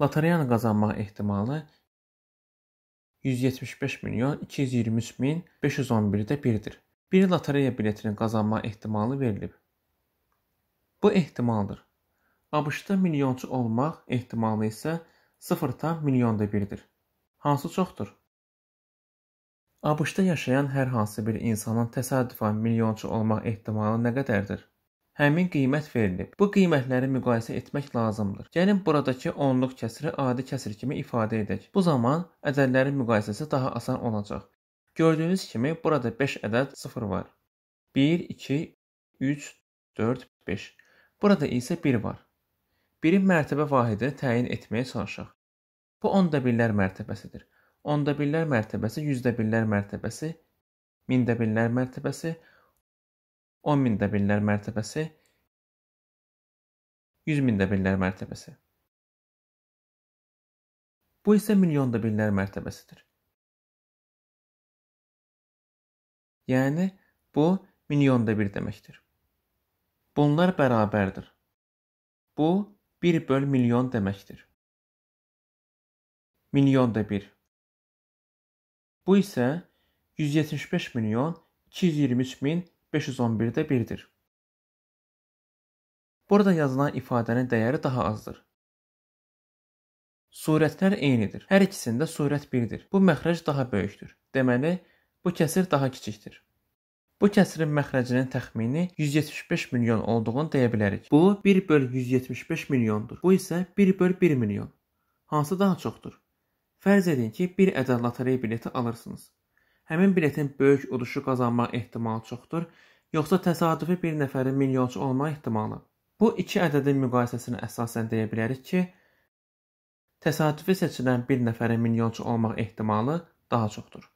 loteriyanı qazanmaq ehtimalı 175 milyon 223 min 511-də 1-dir. Bir lotereya biletini qazanma ehtimalı verilib. Bu ehtimaldır. ABŞ-da milyonçu olmaq ehtimalı isə 0 milyonda 1-dir. Hansı çoxdur? ABŞ-da yaşayan hər hansı bir insanın təsadüfən milyonçu olmaq ehtimalı nə qədərdir? həmin qiymət verilib. Bu qiymətləri müqayisə etmək lazımdır. Gəlin buradakı onluq kəsiri adi kəsir kimi ifadə edək. Bu zaman ədədlərin müqayisəsi daha asan olacaq. Gördüyünüz kimi burada 5 ədəd 0 var. 1 2 3 4 5. Burada isə 1 var. Birin mərtəbə vahidini təyin etməyə çalışaq. Bu onda birlər mərtəbəsidir. Onda birlər mərtəbəsi, yüzdə birlər mərtəbəsi, mində birlər mərtəbəsi, 10 min dəbirlər mərtəbəsi 100 min dəbirlər mərtəbəsi. Bu isə milyon dəbirlər mərtəbəsidir. Yəni bu milyonda bir deməkdir. Bunlar bərabərdir. Bu 1 böl milyon deməkdir. Milyonda bir. Bu isə 175 milyon 223 min 511-də 1-dir. Burada yazılan ifadənin dəyəri daha azdır. Surətlər eynidir. Hər ikisində surət 1-dir. Bu məxrəc daha böyükdür. Deməli, bu kəsir daha kiçikdir. Bu kəsirin məxrəcinin təxmini 175 milyon olduğunu deyə bilərik. Bu 1 böl 175 milyondur. Bu isə 1 böl 1 milyon. Hansı daha çoxdur? Fərz edin ki, bir ədəd lotereya bileti alırsınız. Həmin biletin böyük uduşu qazanmaq ehtimalı çoxdur, yoxsa təsadüfi bir nəfərin milyonçu olma ehtimalı. Bu iki ədədin müqayisəsinə əsasən deyə bilərik ki, təsadüfi seçilən bir nəfərin milyonçu olmaq ehtimalı daha çoxdur.